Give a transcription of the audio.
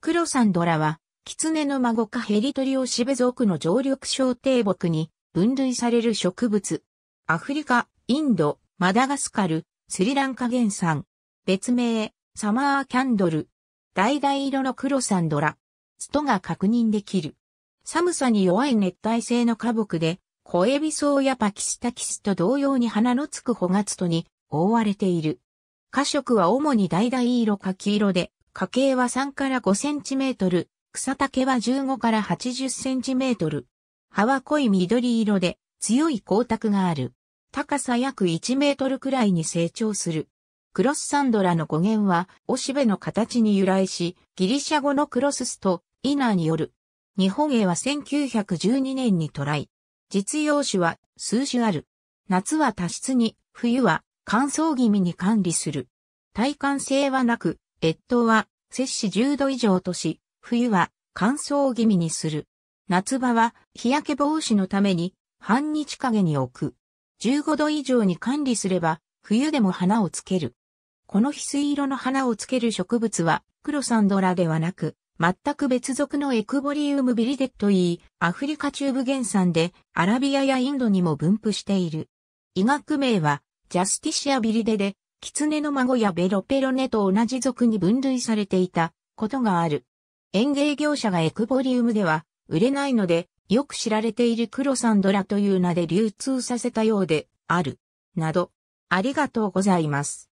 クロサンドラは、キツネの孫かヘリトリオシベ族の常緑小低木に分類される植物。アフリカ、インド、マダガスカル、スリランカ原産。別名、サマーキャンドル。橙色のクロサンドラ。ストが確認できる。寒さに弱い熱帯性の花木で、小エビソウやパキスタキスと同様に花のつくホガツトに覆われている。花色は主に々色か黄色で、花径は3から5センチメートル、草丈は15から80センチメートル。葉は濃い緑色で強い光沢がある。高さ約1メートルくらいに成長する。クロスサンドラの語源は、おしべの形に由来し、ギリシャ語のクロススとイナーによる。日本へは1912年にトライ。実用種は数種ある。夏は多湿に、冬は乾燥気味に管理する。体寒性はなく、越冬は摂氏10度以上とし、冬は乾燥気味にする。夏場は日焼け防止のために半日陰に置く。15度以上に管理すれば冬でも花をつける。この翡翠色の花をつける植物はクロサンドラではなく、全く別属のエクボリウムビリデトイー、アフリカ中部原産でアラビアやインドにも分布している。医学名はジャスティシアビリデで、キツネの孫やベロペロネと同じ族に分類されていたことがある。園芸業者がエクボリウムでは売れないので、よく知られているクロサンドラという名で流通させたようである。など、ありがとうございます。